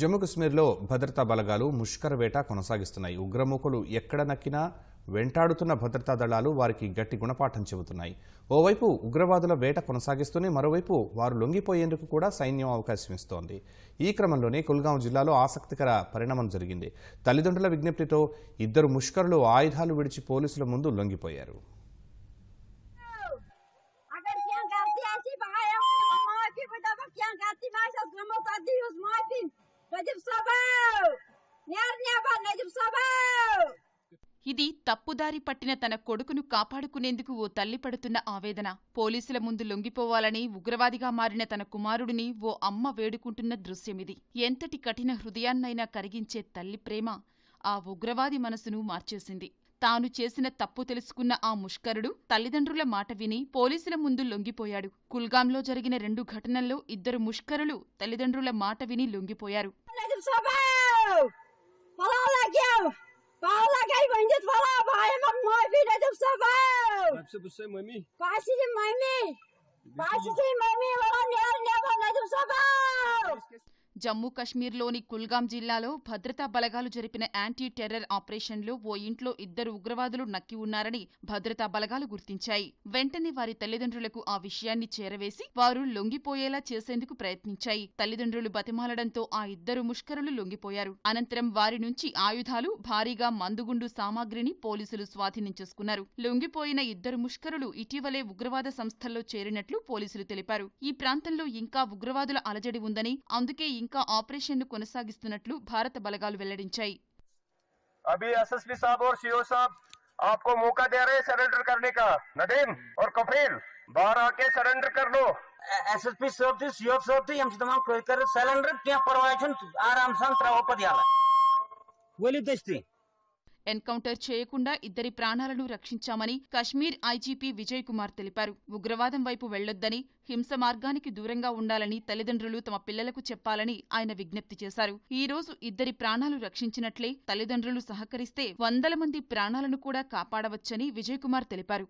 జమ్మూ కశ్మీర్లో భద్రతా బలగాలు ముష్కరవేట కొనసాగిస్తున్నాయి ఉగ్రమూకలు ఎక్కడ నక్కినా వెంటాడుతున్న భద్రతా దళాలు వారికి గట్టి గుణపాఠం చెబుతున్నాయి ఓవైపు ఉగ్రవాదుల వేట కొనసాగిస్తూనే మరోవైపు వారు లొంగిపోయేందుకు కూడా సైన్యం అవకాశం ఇస్తోంది ఈ క్రమంలోనే కుల్గాం జిల్లాలో ఆసక్తికర పరిణామం జరిగింది తల్లిదండ్రుల విజ్ఞప్తితో ఇద్దరు ముష్కరులు ఆయుధాలు విడిచి పోలీసుల ముందు లొంగిపోయారు ఇది తప్పుదారి పట్టిన తన కొడుకును కాపాడుకునేందుకు ఓ తల్లి పడుతున్న ఆవేదన పోలీసుల ముందు లొంగిపోవాలని ఉగ్రవాదిగా మారిన తన కుమారుడిని ఓ అమ్మ వేడుకుంటున్న దృశ్యమిది ఎంతటి కఠిన హృదయాన్నైనా కరిగించే తల్లి ప్రేమ ఆ ఉగ్రవాది మనసును మార్చేసింది తాను చేసిన తప్పు తెలుసుకున్న ఆ ముష్కరుడు తల్లిదండ్రుల మాట విని పోలీసుల ముందు లొంగిపోయాడు కుల్గాంలో జరిగిన రెండు ఘటనల్లో ఇద్దరు ముష్కరులు తల్లిదండ్రుల మాట విని లొంగిపోయారు Bałagiał! Bałagaj będzie twala, bajemak mój bile tu sobał! Babsi bu sen mami? Babsi sen mami! Babsi sen mami, valla ne var ne var ne Jammu కశ్మీర్లోని Kulgam జిల్లాలో భద్రతా బలగాలు జరిపిన యాంటీ టెర్రర్ ఆపరేషన్లో ఓ ఇంట్లో ఇద్దరు ఉగ్రవాదులు నక్కి ఉన్నారని భద్రతా బలగాలు గుర్తించాయి వెంటనే వారి తల్లిదండ్రులకు ఆ విషయాన్ని చేరవేసి వారు లొంగిపోయేలా చేసేందుకు ప్రయత్నించాయి తల్లిదండ్రులు బతిమాలడంతో ఆ ఇద్దరు ముష్కరులు లొంగిపోయారు అనంతరం వారి నుంచి ఆయుధాలు భారీగా మందుగుండు సామాగ్రిని పోలీసులు స్వాధీనం చేసుకున్నారు లొంగిపోయిన ఇద్దరు ముష్కరులు ఇటీవలే ఉగ్రవాద సంస్థల్లో చేరినట్లు పోలీసులు తెలిపారు ఈ ప్రాంతంలో ఇంకా ఉగ్రవాదుల అలజడి ఉందని అందుకే ఇంకా ఇంకా ఆపరేషన్ను కొనసాగిస్తున్నట్లు భారత బలగాలు వెల్లడించాయి ఎస్ఎస్పీ సరెండర్ కర్ లో ఎస్ఎస్పీ సరెండర్ ఆరామ్ ఉపదయాల ఒలి దస్తీ ఎన్కౌంటర్ చేయకుండా ఇద్దరి ప్రాణాలను రక్షించామని కశ్మీర్ ఐజీపీ విజయ్ కుమార్ తెలిపారు ఉగ్రవాదం వైపు వెళ్లొద్దని హింస మార్గానికి దూరంగా ఉండాలని తల్లిదండ్రులు తమ పిల్లలకు చెప్పాలని ఆయన విజ్ఞప్తి చేశారు ఈ రోజు ఇద్దరి ప్రాణాలు రక్షించినట్లే తల్లిదండ్రులు సహకరిస్తే వందల మంది ప్రాణాలను కూడా కాపాడవచ్చని విజయ్ కుమార్ తెలిపారు